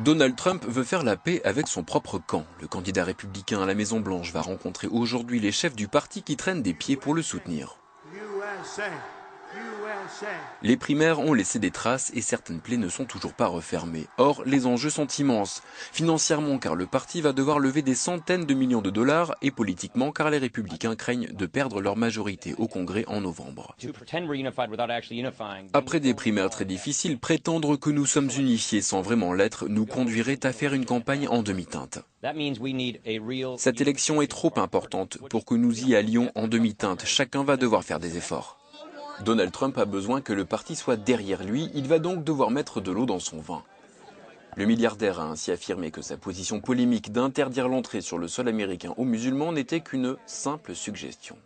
Donald Trump veut faire la paix avec son propre camp. Le candidat républicain à la Maison-Blanche va rencontrer aujourd'hui les chefs du parti qui traînent des pieds pour le soutenir. Les primaires ont laissé des traces et certaines plaies ne sont toujours pas refermées. Or, les enjeux sont immenses. Financièrement, car le parti va devoir lever des centaines de millions de dollars et politiquement, car les républicains craignent de perdre leur majorité au Congrès en novembre. Après des primaires très difficiles, prétendre que nous sommes unifiés sans vraiment l'être nous conduirait à faire une campagne en demi-teinte. Cette élection est trop importante pour que nous y allions en demi-teinte. Chacun va devoir faire des efforts. Donald Trump a besoin que le parti soit derrière lui, il va donc devoir mettre de l'eau dans son vin. Le milliardaire a ainsi affirmé que sa position polémique d'interdire l'entrée sur le sol américain aux musulmans n'était qu'une simple suggestion.